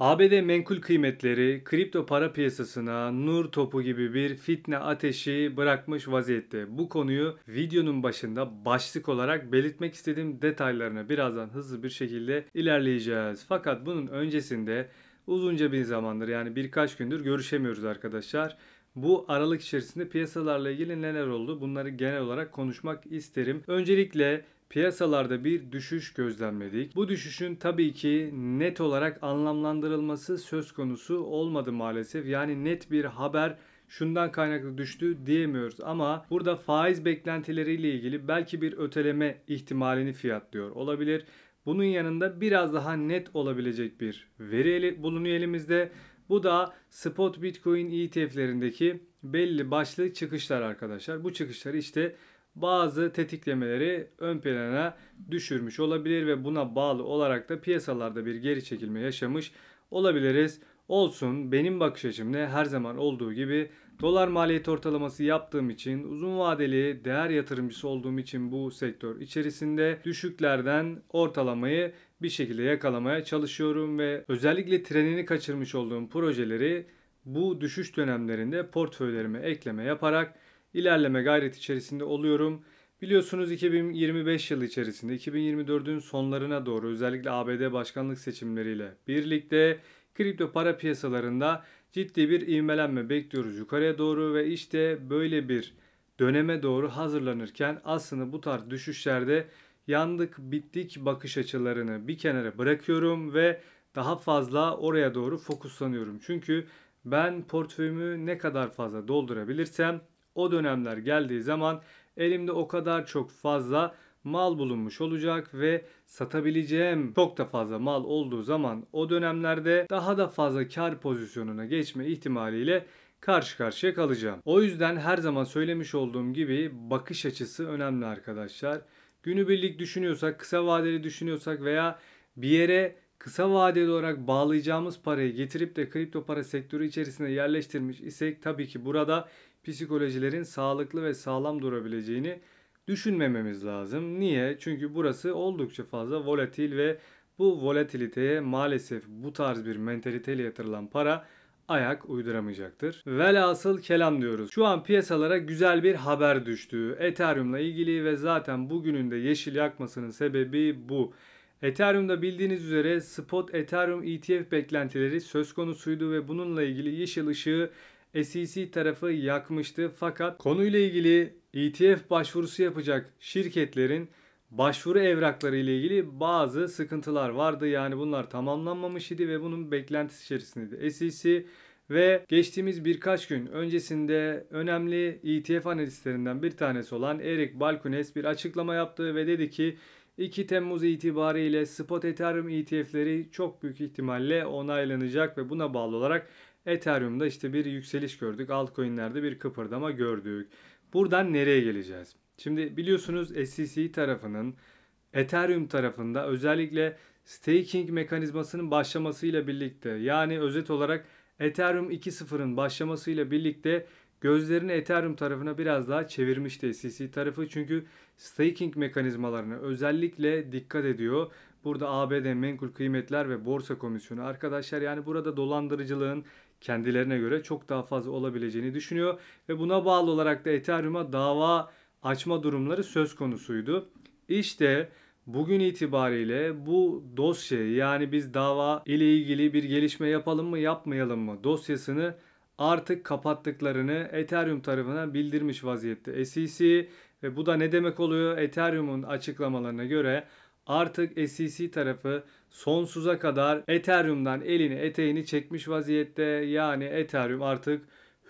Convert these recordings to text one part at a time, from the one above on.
ABD menkul kıymetleri kripto para piyasasına nur topu gibi bir fitne ateşi bırakmış vaziyette. Bu konuyu videonun başında başlık olarak belirtmek istediğim detaylarına birazdan hızlı bir şekilde ilerleyeceğiz. Fakat bunun öncesinde uzunca bir zamandır yani birkaç gündür görüşemiyoruz arkadaşlar. Bu aralık içerisinde piyasalarla ilgili neler oldu? Bunları genel olarak konuşmak isterim. Öncelikle piyasalarda bir düşüş gözlemledik. Bu düşüşün tabii ki net olarak anlamlandırılması söz konusu olmadı maalesef. Yani net bir haber şundan kaynaklı düştü diyemiyoruz ama burada faiz beklentileriyle ilgili belki bir öteleme ihtimalini fiyatlıyor olabilir. Bunun yanında biraz daha net olabilecek bir veri bulunuyor elimizde. Bu da spot Bitcoin ETF'lerindeki belli başlı çıkışlar arkadaşlar. Bu çıkışlar işte bazı tetiklemeleri ön plana düşürmüş olabilir ve buna bağlı olarak da piyasalarda bir geri çekilme yaşamış olabiliriz. Olsun benim bakış açımda her zaman olduğu gibi Dolar maliyet ortalaması yaptığım için, uzun vadeli değer yatırımcısı olduğum için bu sektör içerisinde düşüklerden ortalamayı bir şekilde yakalamaya çalışıyorum ve özellikle trenini kaçırmış olduğum projeleri bu düşüş dönemlerinde portföylerime ekleme yaparak ilerleme gayret içerisinde oluyorum. Biliyorsunuz 2025 yılı içerisinde 2024'ün sonlarına doğru özellikle ABD başkanlık seçimleriyle birlikte kripto para piyasalarında ciddi bir ivmelenme bekliyoruz yukarıya doğru ve işte böyle bir döneme doğru hazırlanırken aslında bu tarz düşüşlerde yandık bittik bakış açılarını bir kenara bırakıyorum ve daha fazla oraya doğru fokuslanıyorum. Çünkü ben portföyümü ne kadar fazla doldurabilirsem o dönemler geldiği zaman elimde o kadar çok fazla mal bulunmuş olacak ve satabileceğim çok da fazla mal olduğu zaman o dönemlerde daha da fazla kar pozisyonuna geçme ihtimaliyle karşı karşıya kalacağım. O yüzden her zaman söylemiş olduğum gibi bakış açısı önemli arkadaşlar. Günübirlik düşünüyorsak, kısa vadeli düşünüyorsak veya bir yere kısa vadeli olarak bağlayacağımız parayı getirip de kripto para sektörü içerisine yerleştirmiş isek tabii ki burada psikolojilerin sağlıklı ve sağlam durabileceğini düşünmememiz lazım. Niye? Çünkü burası oldukça fazla volatil ve bu volatiliteye maalesef bu tarz bir mentaliteyle yatırılan para ayak uyduramayacaktır. Velhasıl kelam diyoruz. Şu an piyasalara güzel bir haber düştü. Ethereum'la ilgili ve zaten bugünün de yeşil yakmasının sebebi bu. Ethereum'da bildiğiniz üzere spot Ethereum ETF beklentileri söz konusuydu ve bununla ilgili yeşil ışığı SEC tarafı yakmıştı. Fakat konuyla ilgili ETF başvurusu yapacak şirketlerin başvuru evrakları ile ilgili bazı sıkıntılar vardı. Yani bunlar tamamlanmamış idi ve bunun beklentisi içerisindeydi. SEC ve geçtiğimiz birkaç gün öncesinde önemli ETF analistlerinden bir tanesi olan Eric Balkunes bir açıklama yaptı ve dedi ki 2 Temmuz itibariyle spot Ethereum ETF'leri çok büyük ihtimalle onaylanacak ve buna bağlı olarak Ethereum'da işte bir yükseliş gördük. Altcoin'lerde bir kıpırdama gördük. Buradan nereye geleceğiz? Şimdi biliyorsunuz SEC tarafının Ethereum tarafında özellikle staking mekanizmasının başlamasıyla birlikte yani özet olarak Ethereum 2.0'ın başlamasıyla birlikte gözlerini Ethereum tarafına biraz daha çevirmişti SEC tarafı. Çünkü staking mekanizmalarına özellikle dikkat ediyor. Burada ABD Menkul Kıymetler ve Borsa Komisyonu arkadaşlar yani burada dolandırıcılığın kendilerine göre çok daha fazla olabileceğini düşünüyor ve buna bağlı olarak da Ethereum'a dava açma durumları söz konusuydu. İşte bugün itibariyle bu dosya yani biz dava ile ilgili bir gelişme yapalım mı yapmayalım mı dosyasını artık kapattıklarını Ethereum tarafına bildirmiş vaziyette SEC ve bu da ne demek oluyor? Ethereum'un açıklamalarına göre Artık SEC tarafı sonsuza kadar Ethereum'dan elini eteğini çekmiş vaziyette. Yani Ethereum artık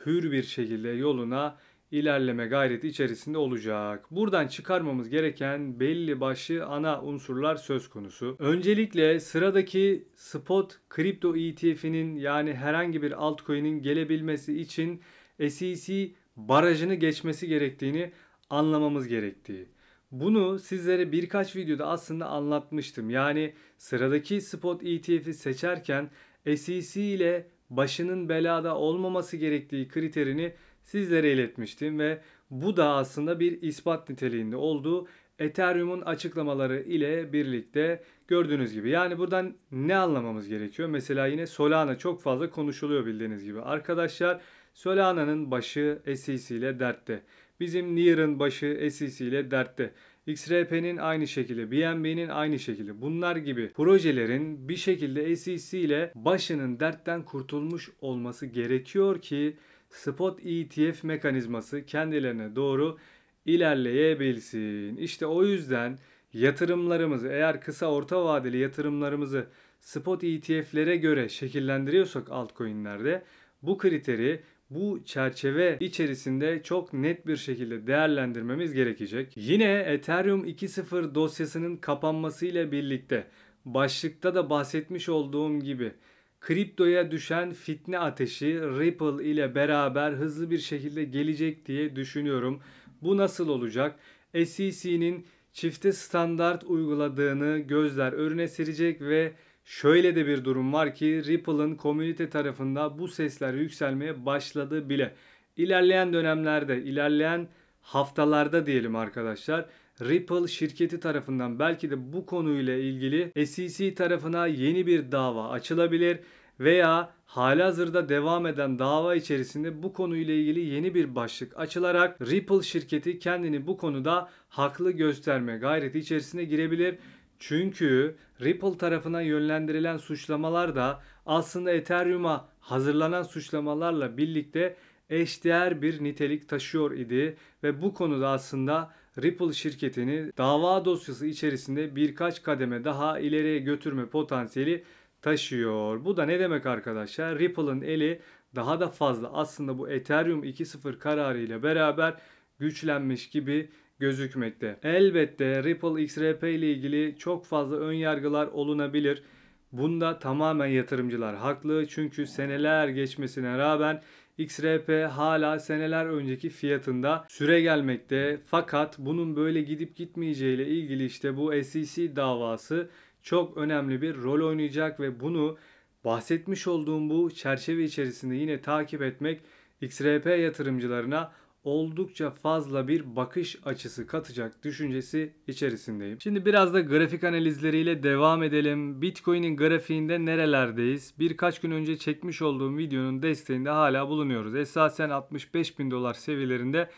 hür bir şekilde yoluna ilerleme gayreti içerisinde olacak. Buradan çıkarmamız gereken belli başlı ana unsurlar söz konusu. Öncelikle sıradaki spot kripto ETF'inin yani herhangi bir altcoin'in gelebilmesi için SEC barajını geçmesi gerektiğini anlamamız gerektiği. Bunu sizlere birkaç videoda aslında anlatmıştım. Yani sıradaki spot ETF'i seçerken SEC ile başının belada olmaması gerektiği kriterini sizlere iletmiştim ve bu da aslında bir ispat niteliğinde olduğu Ethereum'un açıklamaları ile birlikte gördüğünüz gibi. Yani buradan ne anlamamız gerekiyor? Mesela yine Solana çok fazla konuşuluyor bildiğiniz gibi. Arkadaşlar Solana'nın başı SEC ile dertte. Bizim Near'ın başı SEC ile dertte. XRP'nin aynı şekilde, BNB'nin aynı şekilde bunlar gibi projelerin bir şekilde SEC ile başının dertten kurtulmuş olması gerekiyor ki spot ETF mekanizması kendilerine doğru ilerleyebilsin. İşte o yüzden yatırımlarımızı eğer kısa orta vadeli yatırımlarımızı spot ETF'lere göre şekillendiriyorsak altcoin'lerde bu kriteri bu çerçeve içerisinde çok net bir şekilde değerlendirmemiz gerekecek. Yine Ethereum 2.0 dosyasının kapanması ile birlikte başlıkta da bahsetmiş olduğum gibi kriptoya düşen fitne ateşi Ripple ile beraber hızlı bir şekilde gelecek diye düşünüyorum. Bu nasıl olacak? SEC'nin çifte standart uyguladığını gözler önüne serecek ve Şöyle de bir durum var ki Ripple'ın komünite tarafında bu sesler yükselmeye başladı bile. İlerleyen dönemlerde, ilerleyen haftalarda diyelim arkadaşlar Ripple şirketi tarafından belki de bu konuyla ilgili SEC tarafına yeni bir dava açılabilir veya halihazırda devam eden dava içerisinde bu konuyla ilgili yeni bir başlık açılarak Ripple şirketi kendini bu konuda haklı gösterme gayreti içerisine girebilir çünkü Ripple tarafına yönlendirilen suçlamalar da aslında Ethereum'a hazırlanan suçlamalarla birlikte eşdeğer bir nitelik taşıyor idi ve bu konuda aslında Ripple şirketini dava dosyası içerisinde birkaç kademe daha ileriye götürme potansiyeli taşıyor. Bu da ne demek arkadaşlar? Ripple'ın eli daha da fazla aslında bu Ethereum 2.0 kararı ile beraber güçlenmiş gibi gözükmekte. Elbette Ripple XRP ile ilgili çok fazla ön yargılar olunabilir. Bunda tamamen yatırımcılar haklı çünkü seneler geçmesine rağmen XRP hala seneler önceki fiyatında süre gelmekte. Fakat bunun böyle gidip gitmeyeceği ile ilgili işte bu SEC davası çok önemli bir rol oynayacak ve bunu bahsetmiş olduğum bu çerçeve içerisinde yine takip etmek XRP yatırımcılarına oldukça fazla bir bakış açısı katacak düşüncesi içerisindeyim. Şimdi biraz da grafik analizleriyle devam edelim. Bitcoin'in grafiğinde nerelerdeyiz? Birkaç gün önce çekmiş olduğum videonun desteğinde hala bulunuyoruz. Esasen 65 bin dolar seviyelerinde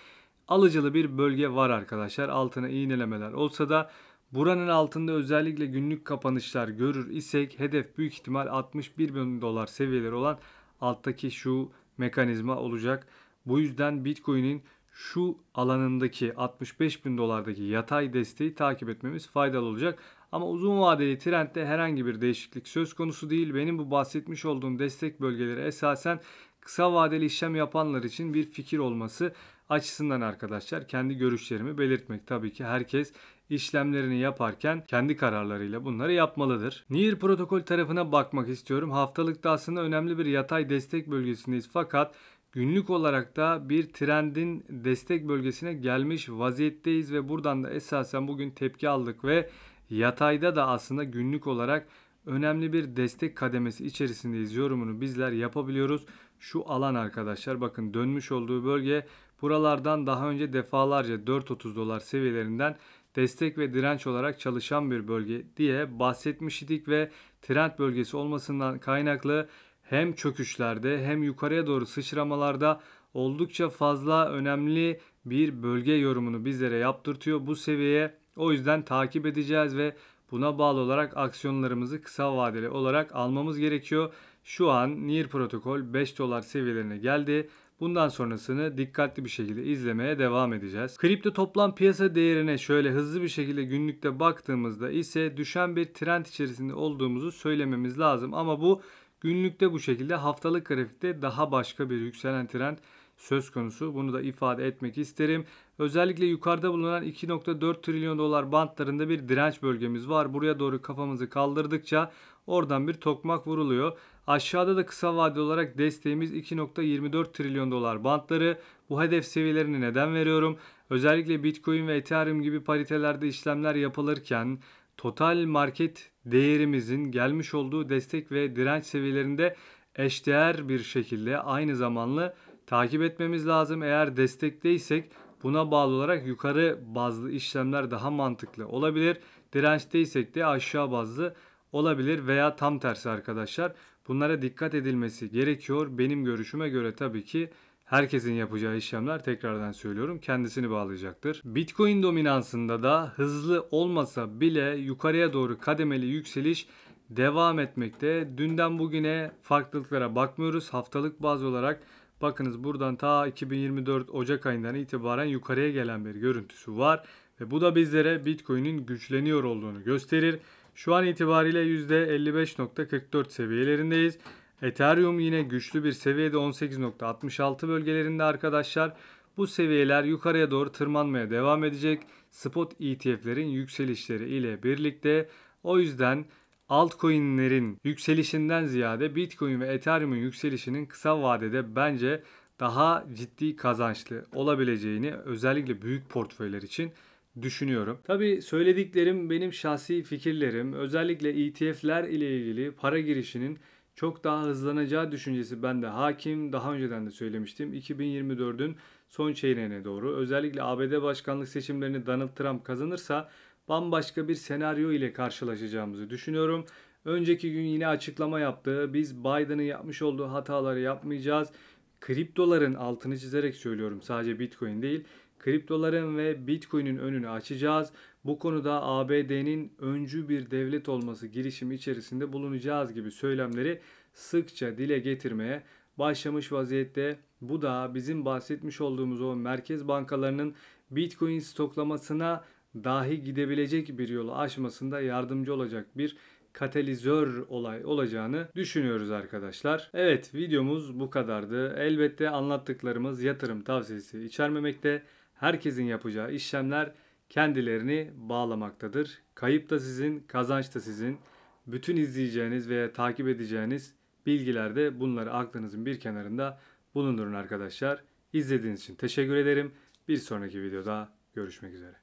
alıcılı bir bölge var arkadaşlar. Altına iğnelemeler olsa da Buranın altında özellikle günlük kapanışlar görür isek hedef büyük ihtimal 61 bin dolar seviyeleri olan alttaki şu mekanizma olacak. Bu yüzden Bitcoin'in şu alanındaki 65 bin dolardaki yatay desteği takip etmemiz faydalı olacak. Ama uzun vadeli trendde herhangi bir değişiklik söz konusu değil. Benim bu bahsetmiş olduğum destek bölgeleri esasen kısa vadeli işlem yapanlar için bir fikir olması açısından arkadaşlar kendi görüşlerimi belirtmek tabii ki herkes işlemlerini yaparken kendi kararlarıyla bunları yapmalıdır. Near protokol tarafına bakmak istiyorum. Haftalıkta aslında önemli bir yatay destek bölgesindeyiz fakat Günlük olarak da bir trendin destek bölgesine gelmiş vaziyetteyiz ve buradan da esasen bugün tepki aldık ve yatayda da aslında günlük olarak önemli bir destek kademesi içerisindeyiz yorumunu bizler yapabiliyoruz. Şu alan arkadaşlar bakın dönmüş olduğu bölge buralardan daha önce defalarca 4.30 dolar seviyelerinden destek ve direnç olarak çalışan bir bölge diye bahsetmiştik ve trend bölgesi olmasından kaynaklı hem çöküşlerde hem yukarıya doğru sıçramalarda oldukça fazla önemli bir bölge yorumunu bizlere yaptırtıyor. Bu seviyeye o yüzden takip edeceğiz ve buna bağlı olarak aksiyonlarımızı kısa vadeli olarak almamız gerekiyor. Şu an NIR protokol 5 dolar seviyelerine geldi. Bundan sonrasını dikkatli bir şekilde izlemeye devam edeceğiz. Kripto toplam piyasa değerine şöyle hızlı bir şekilde günlükte baktığımızda ise düşen bir trend içerisinde olduğumuzu söylememiz lazım. Ama bu Günlükte bu şekilde haftalık grafikte daha başka bir yükselen trend söz konusu. Bunu da ifade etmek isterim. Özellikle yukarıda bulunan 2.4 trilyon dolar bantlarında bir direnç bölgemiz var. Buraya doğru kafamızı kaldırdıkça oradan bir tokmak vuruluyor. Aşağıda da kısa vadeli olarak desteğimiz 2.24 trilyon dolar bantları. Bu hedef seviyelerini neden veriyorum? Özellikle Bitcoin ve Ethereum gibi paritelerde işlemler yapılırken total market değerimizin gelmiş olduğu destek ve direnç seviyelerinde eşdeğer bir şekilde aynı zamanlı takip etmemiz lazım. Eğer destekteysek buna bağlı olarak yukarı bazlı işlemler daha mantıklı olabilir. Dirençteysek de aşağı bazlı olabilir veya tam tersi arkadaşlar. Bunlara dikkat edilmesi gerekiyor. Benim görüşüme göre tabii ki Herkesin yapacağı işlemler tekrardan söylüyorum kendisini bağlayacaktır. Bitcoin dominansında da hızlı olmasa bile yukarıya doğru kademeli yükseliş devam etmekte. Dünden bugüne farklılıklara bakmıyoruz. Haftalık baz olarak bakınız buradan ta 2024 Ocak ayından itibaren yukarıya gelen bir görüntüsü var. Ve bu da bizlere Bitcoin'in güçleniyor olduğunu gösterir. Şu an itibariyle %55.44 seviyelerindeyiz. Ethereum yine güçlü bir seviyede 18.66 bölgelerinde arkadaşlar. Bu seviyeler yukarıya doğru tırmanmaya devam edecek. Spot ETF'lerin yükselişleri ile birlikte o yüzden altcoin'lerin yükselişinden ziyade Bitcoin ve Ethereum'un yükselişinin kısa vadede bence daha ciddi kazançlı olabileceğini özellikle büyük portföyler için düşünüyorum. Tabi söylediklerim benim şahsi fikirlerim. Özellikle ETF'ler ile ilgili para girişinin çok daha hızlanacağı düşüncesi bende hakim. Daha önceden de söylemiştim. 2024'ün son çeyreğine doğru özellikle ABD başkanlık seçimlerini Donald Trump kazanırsa bambaşka bir senaryo ile karşılaşacağımızı düşünüyorum. Önceki gün yine açıklama yaptı. Biz Biden'ın yapmış olduğu hataları yapmayacağız. Kriptoların altını çizerek söylüyorum sadece Bitcoin değil kriptoların ve Bitcoin'in önünü açacağız. Bu konuda ABD'nin öncü bir devlet olması girişimi içerisinde bulunacağız gibi söylemleri sıkça dile getirmeye başlamış vaziyette. Bu da bizim bahsetmiş olduğumuz o merkez bankalarının Bitcoin stoklamasına dahi gidebilecek bir yolu açmasında yardımcı olacak bir katalizör olay olacağını düşünüyoruz arkadaşlar. Evet videomuz bu kadardı. Elbette anlattıklarımız yatırım tavsiyesi içermemekte herkesin yapacağı işlemler kendilerini bağlamaktadır. Kayıp da sizin, kazanç da sizin. Bütün izleyeceğiniz ve takip edeceğiniz bilgilerde bunları aklınızın bir kenarında bulundurun arkadaşlar. İzlediğiniz için teşekkür ederim. Bir sonraki videoda görüşmek üzere.